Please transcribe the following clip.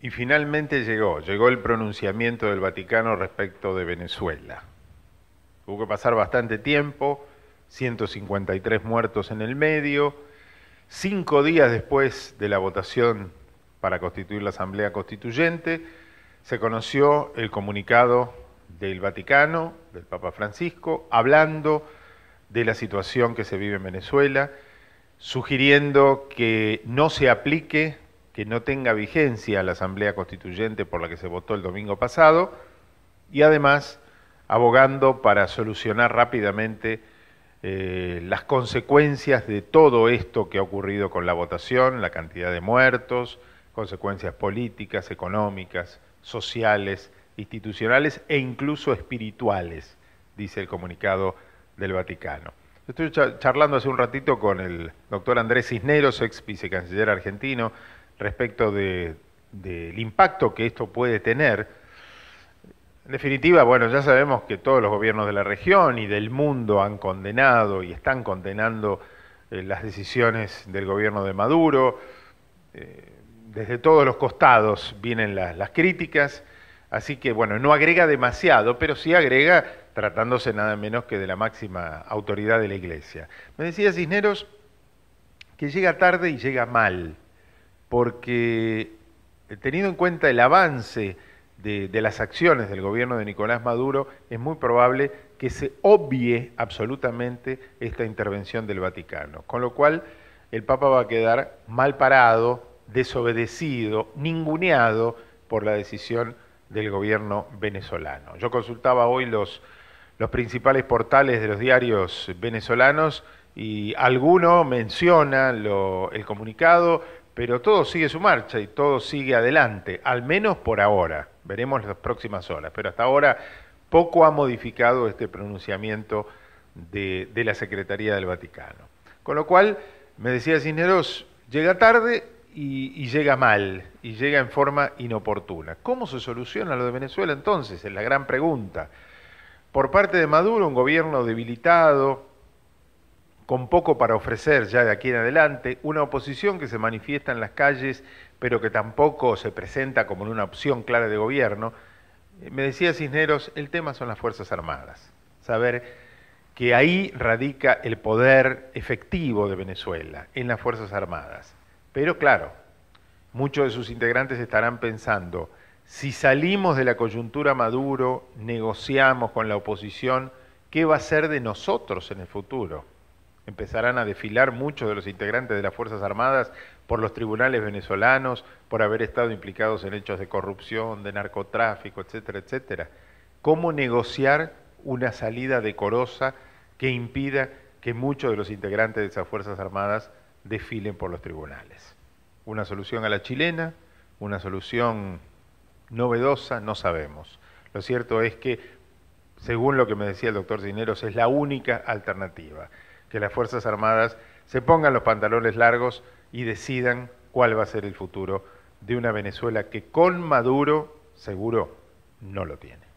Y finalmente llegó, llegó el pronunciamiento del Vaticano respecto de Venezuela. Hubo que pasar bastante tiempo, 153 muertos en el medio, cinco días después de la votación para constituir la Asamblea Constituyente, se conoció el comunicado del Vaticano, del Papa Francisco, hablando de la situación que se vive en Venezuela, sugiriendo que no se aplique que no tenga vigencia la Asamblea Constituyente por la que se votó el domingo pasado y además abogando para solucionar rápidamente eh, las consecuencias de todo esto que ha ocurrido con la votación, la cantidad de muertos, consecuencias políticas, económicas, sociales, institucionales e incluso espirituales, dice el comunicado del Vaticano. Estoy charlando hace un ratito con el doctor Andrés Cisneros, ex vicecanciller argentino, respecto del impacto que esto puede tener. En definitiva, bueno, ya sabemos que todos los gobiernos de la región y del mundo han condenado y están condenando eh, las decisiones del gobierno de Maduro. Eh, desde todos los costados vienen las críticas, así que bueno, no agrega demasiado, pero sí agrega tratándose nada menos que de la máxima autoridad de la Iglesia. Me decía Cisneros que llega tarde y llega mal porque eh, teniendo en cuenta el avance de, las acciones del gobierno de Nicolás Maduro, es muy probable que se obvie absolutamente esta intervención del Vaticano, con lo cual el Papa va a quedar mal parado, desobedecido, ninguneado por la decisión del gobierno venezolano. Yo consultaba hoy los, principales portales de los diarios venezolanos y alguno menciona el comunicado, pero todo sigue su marcha y todo sigue adelante, al menos por ahora. Veremos las próximas horas, pero hasta ahora poco ha modificado este pronunciamiento de, la Secretaría del Vaticano. Con lo cual, me decía Cisneros, llega tarde y, llega mal, y llega en forma inoportuna. ¿Cómo se soluciona lo de Venezuela entonces? Es la gran pregunta. Por parte de Maduro, un gobierno debilitado, con poco para ofrecer ya de aquí en adelante, una oposición que se manifiesta en las calles, pero que tampoco se presenta como una opción clara de gobierno. Eh, me decía Cisneros, el tema son las Fuerzas Armadas. Saber que ahí radica el poder efectivo de Venezuela, en las Fuerzas Armadas. Pero claro, muchos de sus integrantes estarán pensando, si salimos de la coyuntura Maduro, negociamos con la oposición, ¿qué va a ser de nosotros en el futuro? empezarán a desfilar muchos de los integrantes de las Fuerzas Armadas por los tribunales venezolanos, por haber estado implicados en hechos de corrupción, de narcotráfico, etcétera, etcétera. ¿Cómo negociar una salida decorosa que impida que muchos de los integrantes de esas Fuerzas Armadas desfilen por los tribunales? ¿Una solución a la chilena? ¿Una solución novedosa? No sabemos. Lo cierto es que, según lo que me decía el doctor Cineros, es la única alternativa que las Fuerzas Armadas se pongan los pantalones largos y decidan cuál va a ser el futuro de una Venezuela que con Maduro seguro no lo tiene.